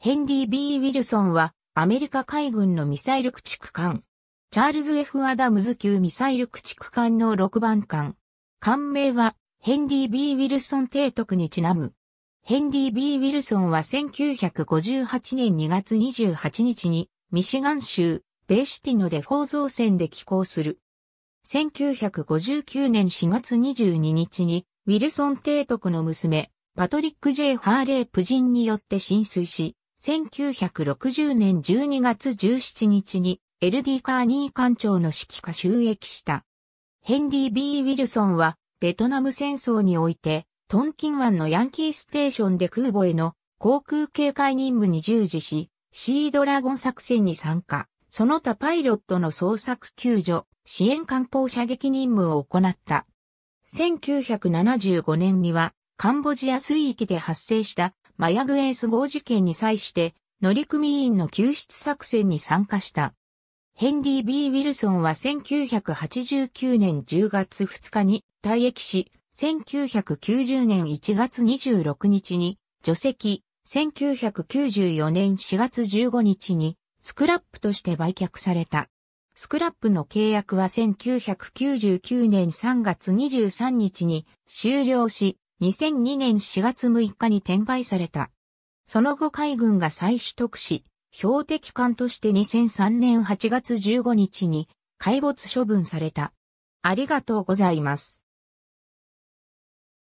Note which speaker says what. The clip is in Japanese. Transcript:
Speaker 1: ヘンリー・ B・ ウィルソンは、アメリカ海軍のミサイル駆逐艦。チャールズ・ F・ アダムズ級ミサイル駆逐艦の6番艦。艦名は、ヘンリー・ B・ ウィルソン提督にちなむ。ヘンリー・ B・ ウィルソンは1958年2月28日に、ミシガン州、ベーシティのでフォー造船で寄港する。1959年4月22日に、ウィルソン提督の娘、パトリック・ J・ ハーレー夫人によって浸水し、1960年12月17日に LD カーニー艦長の指揮下収益した。ヘンリー・ B・ ウィルソンは、ベトナム戦争において、トンキン湾のヤンキーステーションで空母への航空警戒任務に従事し、シードラゴン作戦に参加、その他パイロットの捜索救助、支援艦砲射撃任務を行った。1975年には、カンボジア水域で発生したマヤグエース号事件に際して、乗組員の救出作戦に参加した。ヘンリー・ B・ ウィルソンは1989年10月2日に退役し、1990年1月26日に除籍、1994年4月15日にスクラップとして売却された。スクラップの契約は1999年3月23日に終了し、2002年4月6日に転売された。その後海軍が再取得し、標的艦として2003年8月15日に、海没処分された。ありがとうございま
Speaker 2: す。